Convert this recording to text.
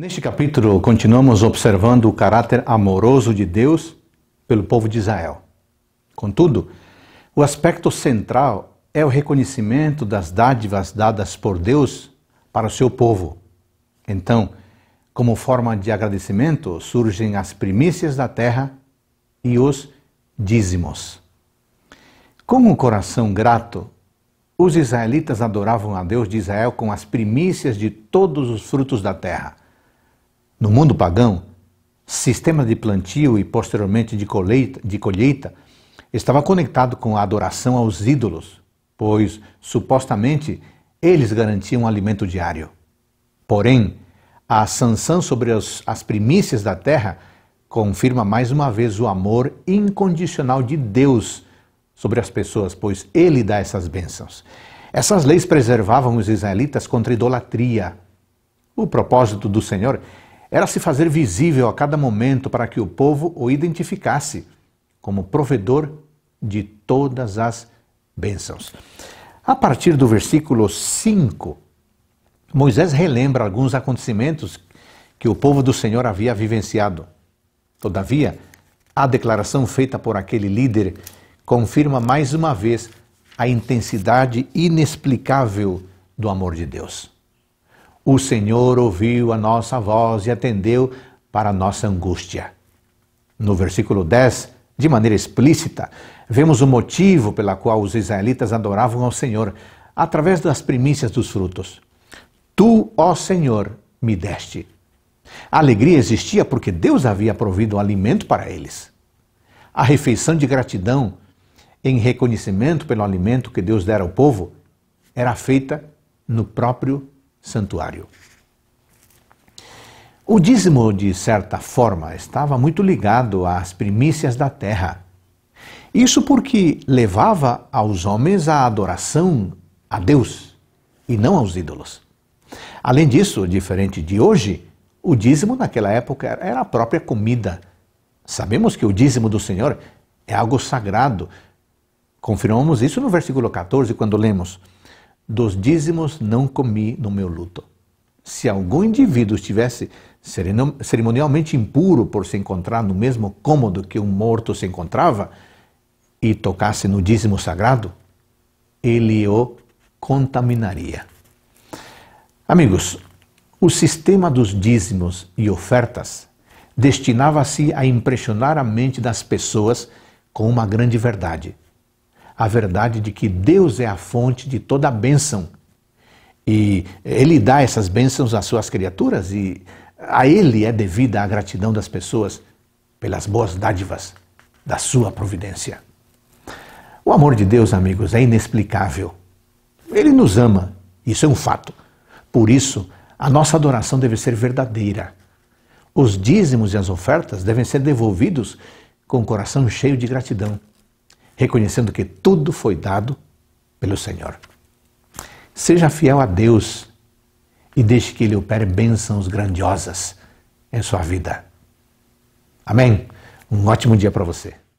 Neste capítulo, continuamos observando o caráter amoroso de Deus pelo povo de Israel. Contudo, o aspecto central é o reconhecimento das dádivas dadas por Deus para o seu povo. Então, como forma de agradecimento, surgem as primícias da terra e os dízimos. Com um coração grato, os israelitas adoravam a Deus de Israel com as primícias de todos os frutos da terra. No mundo pagão, sistema de plantio e posteriormente de colheita, de colheita estava conectado com a adoração aos ídolos, pois supostamente eles garantiam um alimento diário. Porém, a sanção sobre as, as primícias da terra confirma mais uma vez o amor incondicional de Deus sobre as pessoas, pois ele dá essas bênçãos. Essas leis preservavam os israelitas contra idolatria. O propósito do Senhor era se fazer visível a cada momento para que o povo o identificasse como provedor de todas as bênçãos. A partir do versículo 5, Moisés relembra alguns acontecimentos que o povo do Senhor havia vivenciado. Todavia, a declaração feita por aquele líder confirma mais uma vez a intensidade inexplicável do amor de Deus. O Senhor ouviu a nossa voz e atendeu para a nossa angústia. No versículo 10, de maneira explícita, vemos o motivo pela qual os israelitas adoravam ao Senhor, através das primícias dos frutos. Tu, ó Senhor, me deste. A alegria existia porque Deus havia provido o alimento para eles. A refeição de gratidão, em reconhecimento pelo alimento que Deus dera ao povo, era feita no próprio santuário. O dízimo, de certa forma, estava muito ligado às primícias da terra. Isso porque levava aos homens a adoração a Deus e não aos ídolos. Além disso, diferente de hoje, o dízimo naquela época era a própria comida. Sabemos que o dízimo do Senhor é algo sagrado. Confirmamos isso no versículo 14, quando lemos: dos dízimos não comi no meu luto. Se algum indivíduo estivesse cerimonialmente impuro por se encontrar no mesmo cômodo que um morto se encontrava e tocasse no dízimo sagrado, ele o contaminaria. Amigos, o sistema dos dízimos e ofertas destinava-se a impressionar a mente das pessoas com uma grande verdade a verdade de que Deus é a fonte de toda a bênção. E Ele dá essas bênçãos às suas criaturas e a Ele é devida a gratidão das pessoas pelas boas dádivas da sua providência. O amor de Deus, amigos, é inexplicável. Ele nos ama, isso é um fato. Por isso, a nossa adoração deve ser verdadeira. Os dízimos e as ofertas devem ser devolvidos com o coração cheio de gratidão reconhecendo que tudo foi dado pelo Senhor. Seja fiel a Deus e deixe que Ele opere bênçãos grandiosas em sua vida. Amém? Um ótimo dia para você.